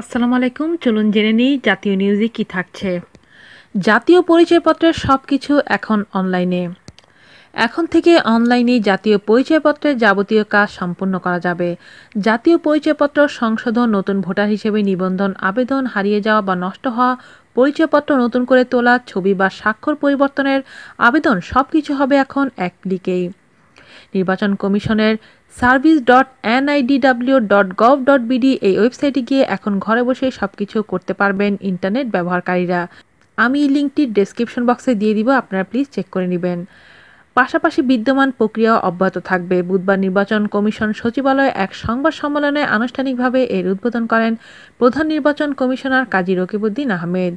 আসসালামু আলাইকুম চলুন জেনে নিই জাতীয় নিউজে কি থাকছে জাতীয় পরিচয়পত্রের সব কিছু এখন অনলাইনে এখন থেকে অনলাইনে জাতীয় পরিচয়পত্রের যাবতীয় কাজ সম্পন্ন করা যাবে জাতীয় পরিচয়পত্র সংশোধন নতুন ভোটার হিসেবে নিবন্ধন আবেদন হারিয়ে যাওয়া বা নষ্ট হওয়া পরিচয়পত্র নতুন করে তোলা ছবি বা স্বাক্ষর পরিবর্তনের আবেদন সব কিছু হবে এখন এক ক্লিকেই নির্বাচন কমিশনের service dot NIDW dot gov dot BD এই ওয়েবসাইটে গিয়ে এখন ঘরে বসে সব কিছু করতে পারবেন ইন্টারনেট ব্যবহারকারীরা আমি লিঙ্কটি ডেসক্রিপশন বক্সে দিয়ে দিব আপনারা প্লিজ চেক করে নেবেন পাশাপাশি বিদ্যমান প্রক্রিয়া অব্যাহত থাকবে বুধবার নির্বাচন কমিশন সচিবালয়ে এক সংবাদ সম্মেলনে আনুষ্ঠানিকভাবে এর উদ্বোধন করেন প্রধান নির্বাচন কমিশনার কাজী রকিবউদ্দিন আহমেদ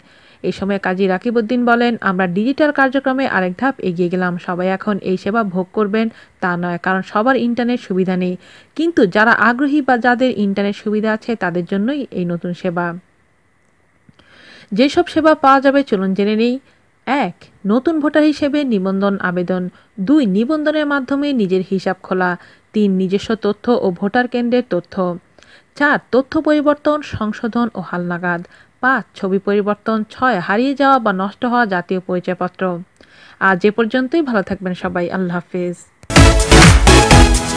এই সময় কাজী উদ্দিন বলেন আমরা ডিজিটাল কার্যক্রমে আরেক ধাপ এগিয়ে গেলাম সবাই এখন এই সেবা ভোগ করবেন তা নয় কারণ সবার ইন্টারনেট সুবিধা নেই কিন্তু যারা আগ্রহী বা যাদের ইন্টারনেট সুবিধা আছে তাদের জন্যই এই নতুন সেবা যেসব সেবা পাওয়া যাবে চলুন জেনে নেই এক নতুন ভোটার হিসেবে নিবন্ধন আবেদন দুই নিবন্ধনের মাধ্যমে নিজের হিসাব খোলা তিন নিজস্ব তথ্য ও ভোটার কেন্দ্রের তথ্য চার তথ্য পরিবর্তন সংশোধন ও হালনাগাদ পাঁচ ছবি পরিবর্তন ছয় হারিয়ে যাওয়া বা নষ্ট হওয়া জাতীয় পরিচয়পত্র আজ এ পর্যন্তই ভালো থাকবেন সবাই আল্লাহ হাফেজ